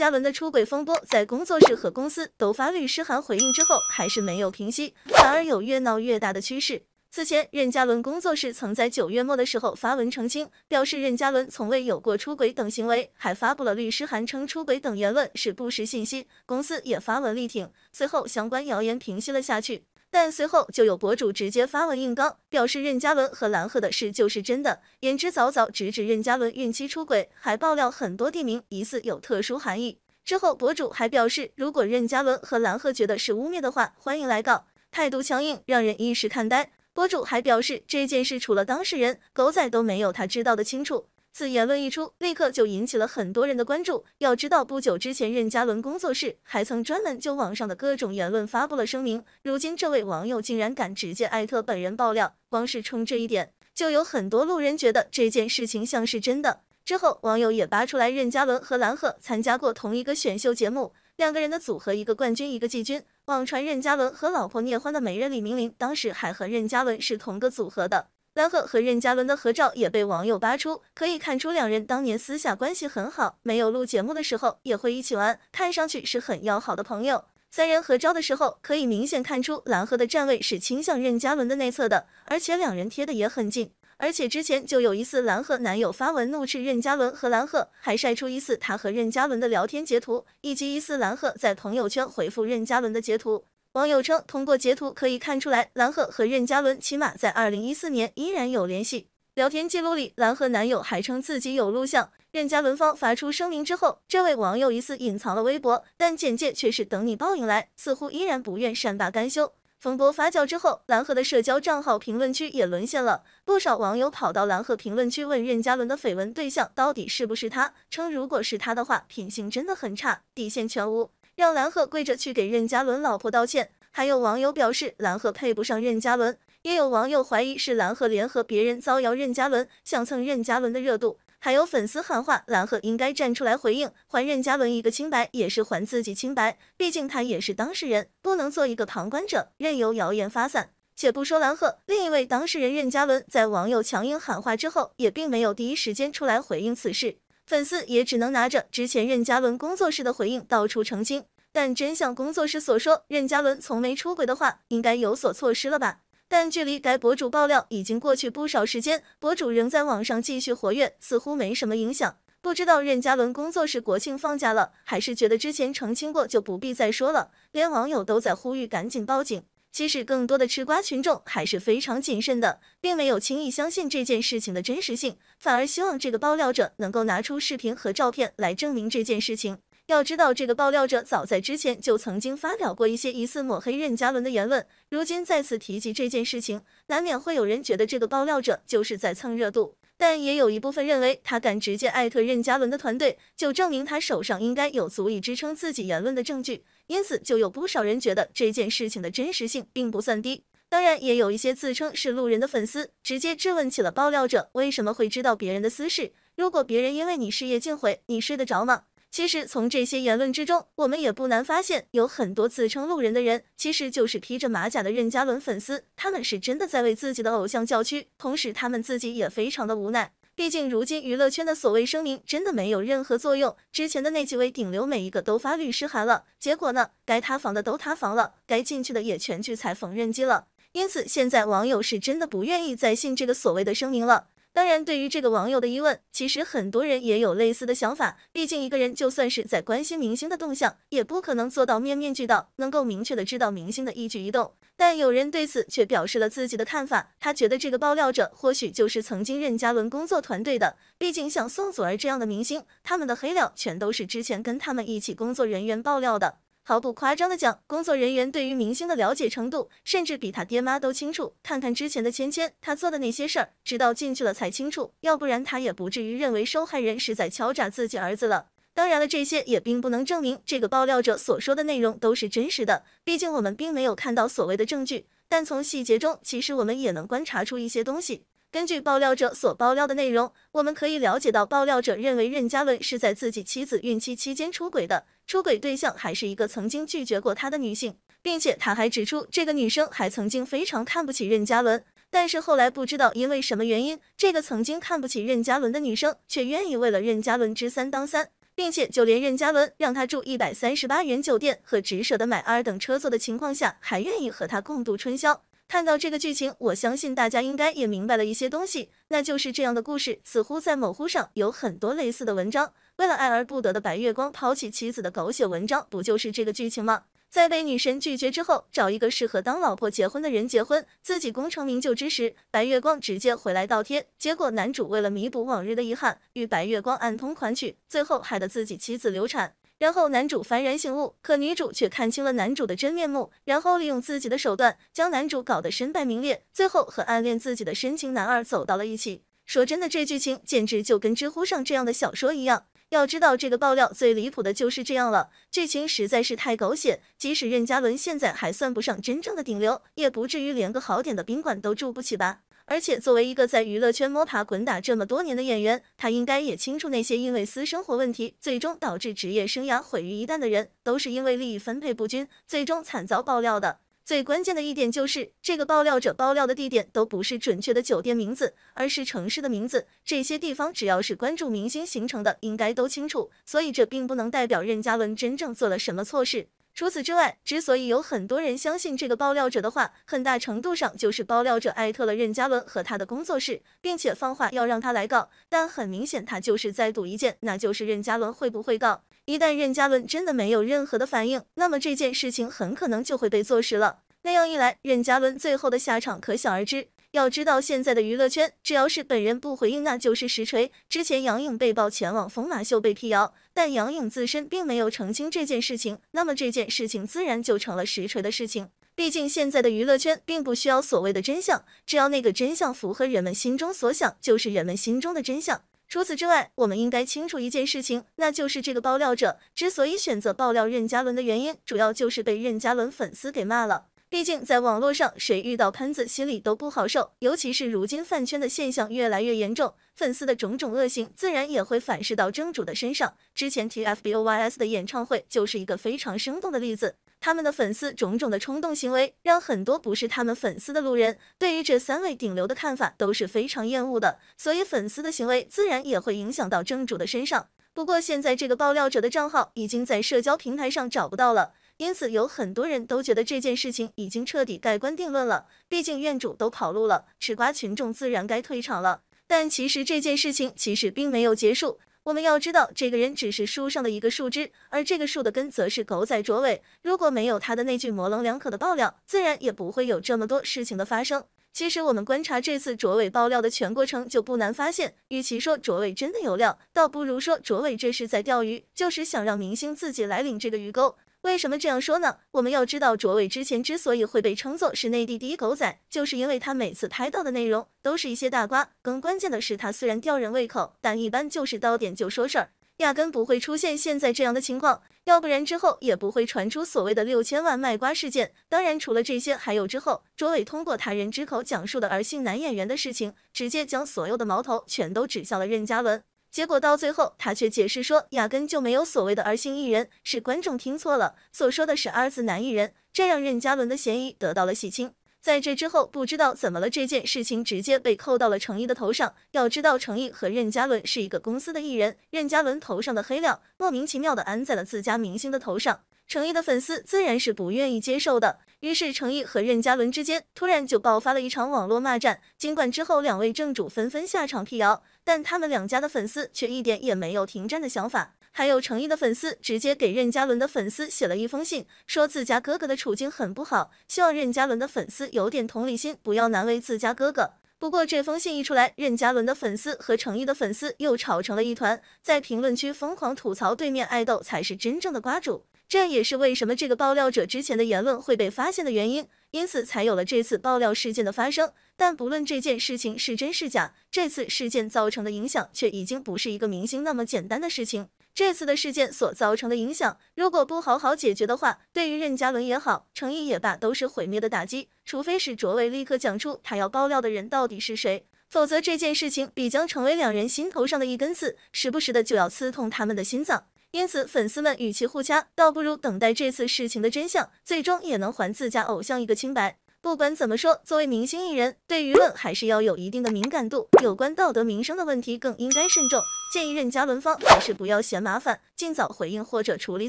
嘉伦的出轨风波，在工作室和公司都发律师函回应之后，还是没有平息，反而有越闹越大的趋势。此前，任嘉伦工作室曾在九月末的时候发文澄清，表示任嘉伦从未有过出轨等行为，还发布了律师函，称出轨等言论是不实信息。公司也发文力挺，随后相关谣言平息了下去。但随后就有博主直接发文硬刚，表示任嘉伦和蓝鹤的事就是真的，言之凿凿，直指任嘉伦孕期出轨，还爆料很多地名疑似有特殊含义。之后博主还表示，如果任嘉伦和蓝鹤觉得是污蔑的话，欢迎来告，态度强硬，让人一时看呆。博主还表示，这件事除了当事人，狗仔都没有他知道的清楚。此言论一出，立刻就引起了很多人的关注。要知道，不久之前，任嘉伦工作室还曾专门就网上的各种言论发布了声明。如今，这位网友竟然敢直接艾特本人爆料，光是冲这一点，就有很多路人觉得这件事情像是真的。之后，网友也扒出来任嘉伦和蓝鹤参加过同一个选秀节目，两个人的组合一个冠军，一个季军。网传任嘉伦和老婆聂欢的美人李明霖，当时还和任嘉伦是同个组合的。蓝鹤和任嘉伦的合照也被网友扒出，可以看出两人当年私下关系很好，没有录节目的时候也会一起玩，看上去是很要好的朋友。三人合照的时候，可以明显看出蓝鹤的站位是倾向任嘉伦的内侧的，而且两人贴的也很近。而且之前就有一次蓝鹤男友发文怒斥任嘉伦和蓝鹤，还晒出一次他和任嘉伦的聊天截图，以及一次蓝鹤在朋友圈回复任嘉伦的截图。网友称，通过截图可以看出来，蓝鹤和任嘉伦起码在二零一四年依然有联系。聊天记录里，蓝鹤男友还称自己有录像。任嘉伦方发出声明之后，这位网友疑似隐藏了微博，但简介却是“等你报应来”，似乎依然不愿善罢甘休。风波发酵之后，蓝鹤的社交账号评论区也沦陷了不少网友跑到蓝鹤评论区问任嘉伦的绯闻对象到底是不是他，称如果是他的话，品性真的很差，底线全无。让蓝鹤跪着去给任嘉伦老婆道歉。还有网友表示蓝鹤配不上任嘉伦，也有网友怀疑是蓝鹤联合别人造谣任嘉伦，想蹭任嘉伦的热度。还有粉丝喊话蓝鹤应该站出来回应，还任嘉伦一个清白，也是还自己清白，毕竟他也是当事人，不能做一个旁观者，任由谣言发散。且不说蓝鹤，另一位当事人任嘉伦在网友强硬喊话之后，也并没有第一时间出来回应此事。粉丝也只能拿着之前任嘉伦工作室的回应到处澄清，但真像工作室所说，任嘉伦从没出轨的话，应该有所措施了吧？但距离该博主爆料已经过去不少时间，博主仍在网上继续活跃，似乎没什么影响。不知道任嘉伦工作室国庆放假了，还是觉得之前澄清过就不必再说了，连网友都在呼吁赶紧报警。其实，更多的吃瓜群众还是非常谨慎的，并没有轻易相信这件事情的真实性，反而希望这个爆料者能够拿出视频和照片来证明这件事情。要知道，这个爆料者早在之前就曾经发表过一些疑似抹黑任嘉伦的言论，如今再次提及这件事情，难免会有人觉得这个爆料者就是在蹭热度。但也有一部分认为，他敢直接艾特任嘉伦的团队，就证明他手上应该有足以支撑自己言论的证据。因此，就有不少人觉得这件事情的真实性并不算低。当然，也有一些自称是路人的粉丝，直接质问起了爆料者，为什么会知道别人的私事？如果别人因为你事业尽毁，你睡得着吗？其实，从这些言论之中，我们也不难发现，有很多自称路人的人，其实就是披着马甲的任嘉伦粉丝，他们是真的在为自己的偶像叫屈，同时他们自己也非常的无奈。毕竟，如今娱乐圈的所谓声明真的没有任何作用。之前的那几位顶流，每一个都发律师函了，结果呢？该塌房的都塌房了，该进去的也全去踩缝纫机了。因此，现在网友是真的不愿意再信这个所谓的声明了。当然，对于这个网友的疑问，其实很多人也有类似的想法。毕竟，一个人就算是在关心明星的动向，也不可能做到面面俱到，能够明确的知道明星的一举一动。但有人对此却表示了自己的看法，他觉得这个爆料者或许就是曾经任嘉伦工作团队的。毕竟，像宋祖儿这样的明星，他们的黑料全都是之前跟他们一起工作人员爆料的。毫不夸张的讲，工作人员对于明星的了解程度，甚至比他爹妈都清楚。看看之前的芊芊，他做的那些事儿，直到进去了才清楚，要不然他也不至于认为受害人是在敲诈自己儿子了。当然了，这些也并不能证明这个爆料者所说的内容都是真实的，毕竟我们并没有看到所谓的证据。但从细节中，其实我们也能观察出一些东西。根据爆料者所爆料的内容，我们可以了解到，爆料者认为任嘉伦是在自己妻子孕期期间出轨的。出轨对象还是一个曾经拒绝过他的女性，并且他还指出，这个女生还曾经非常看不起任嘉伦，但是后来不知道因为什么原因，这个曾经看不起任嘉伦的女生却愿意为了任嘉伦知三当三，并且就连任嘉伦让他住一百三十八元酒店和只舍得买二等车座的情况下，还愿意和他共度春宵。看到这个剧情，我相信大家应该也明白了一些东西，那就是这样的故事似乎在某乎上有很多类似的文章。为了爱而不得的白月光抛弃妻子的狗血文章，不就是这个剧情吗？在被女神拒绝之后，找一个适合当老婆结婚的人结婚，自己功成名就之时，白月光直接回来倒贴。结果男主为了弥补往日的遗憾，与白月光暗通款曲，最后害得自己妻子流产。然后男主幡然醒悟，可女主却看清了男主的真面目，然后利用自己的手段将男主搞得身败名裂，最后和暗恋自己的深情男二走到了一起。说真的，这剧情简直就跟知乎上这样的小说一样。要知道，这个爆料最离谱的就是这样了，剧情实在是太狗血。即使任嘉伦现在还算不上真正的顶流，也不至于连个好点的宾馆都住不起吧？而且作为一个在娱乐圈摸爬滚打这么多年的演员，他应该也清楚，那些因为私生活问题最终导致职业生涯毁于一旦的人，都是因为利益分配不均，最终惨遭爆料的。最关键的一点就是，这个爆料者爆料的地点都不是准确的酒店名字，而是城市的名字。这些地方只要是关注明星行程的，应该都清楚。所以这并不能代表任嘉伦真正做了什么错事。除此之外，之所以有很多人相信这个爆料者的话，很大程度上就是爆料者艾特了任嘉伦和他的工作室，并且放话要让他来告。但很明显，他就是在赌一件，那就是任嘉伦会不会告。一旦任嘉伦真的没有任何的反应，那么这件事情很可能就会被坐实了。那样一来，任嘉伦最后的下场可想而知。要知道，现在的娱乐圈，只要是本人不回应，那就是实锤。之前杨颖被曝前往疯马秀被辟谣，但杨颖自身并没有澄清这件事情，那么这件事情自然就成了实锤的事情。毕竟现在的娱乐圈并不需要所谓的真相，只要那个真相符合人们心中所想，就是人们心中的真相。除此之外，我们应该清楚一件事情，那就是这个爆料者之所以选择爆料任嘉伦的原因，主要就是被任嘉伦粉丝给骂了。毕竟，在网络上，谁遇到喷子心里都不好受，尤其是如今饭圈的现象越来越严重，粉丝的种种恶行自然也会反噬到正主的身上。之前 TFBOYS 的演唱会就是一个非常生动的例子。他们的粉丝种种的冲动行为，让很多不是他们粉丝的路人对于这三位顶流的看法都是非常厌恶的，所以粉丝的行为自然也会影响到正主的身上。不过现在这个爆料者的账号已经在社交平台上找不到了，因此有很多人都觉得这件事情已经彻底盖棺定论了。毕竟院主都跑路了，吃瓜群众自然该退场了。但其实这件事情其实并没有结束。我们要知道，这个人只是书上的一个树枝，而这个树的根则是狗仔卓伟。如果没有他的那句模棱两可的爆料，自然也不会有这么多事情的发生。其实，我们观察这次卓伟爆料的全过程，就不难发现，与其说卓伟真的有料，倒不如说卓伟这是在钓鱼，就是想让明星自己来领这个鱼钩。为什么这样说呢？我们要知道卓伟之前之所以会被称作是内地第一狗仔，就是因为他每次拍到的内容都是一些大瓜。更关键的是，他虽然吊人胃口，但一般就是到点就说事儿，压根不会出现现在这样的情况。要不然之后也不会传出所谓的六千万卖瓜事件。当然，除了这些，还有之后卓伟通过他人之口讲述的儿戏男演员的事情，直接将所有的矛头全都指向了任嘉伦。结果到最后，他却解释说，压根就没有所谓的儿星艺人，是观众听错了，所说的是儿子男艺人，这让任嘉伦的嫌疑得到了洗清。在这之后，不知道怎么了，这件事情直接被扣到了程毅的头上。要知道，程毅和任嘉伦是一个公司的艺人，任嘉伦头上的黑料莫名其妙的安在了自家明星的头上，程毅的粉丝自然是不愿意接受的。于是，程毅和任嘉伦之间突然就爆发了一场网络骂战。尽管之后两位正主纷纷下场辟谣。但他们两家的粉丝却一点也没有停战的想法，还有成毅的粉丝直接给任嘉伦的粉丝写了一封信，说自家哥哥的处境很不好，希望任嘉伦的粉丝有点同理心，不要难为自家哥哥。不过这封信一出来，任嘉伦的粉丝和成毅的粉丝又吵成了一团，在评论区疯狂吐槽对面爱豆才是真正的瓜主，这也是为什么这个爆料者之前的言论会被发现的原因。因此才有了这次爆料事件的发生。但不论这件事情是真是假，这次事件造成的影响却已经不是一个明星那么简单的事情。这次的事件所造成的影响，如果不好好解决的话，对于任嘉伦也好，成毅也罢，都是毁灭的打击。除非是卓伟立刻讲出他要爆料的人到底是谁，否则这件事情必将成为两人心头上的一根刺，时不时的就要刺痛他们的心脏。因此，粉丝们与其互掐，倒不如等待这次事情的真相，最终也能还自家偶像一个清白。不管怎么说，作为明星艺人，对舆论还是要有一定的敏感度，有关道德名声的问题更应该慎重。建议任嘉伦方还是不要嫌麻烦，尽早回应或者处理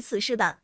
此事吧。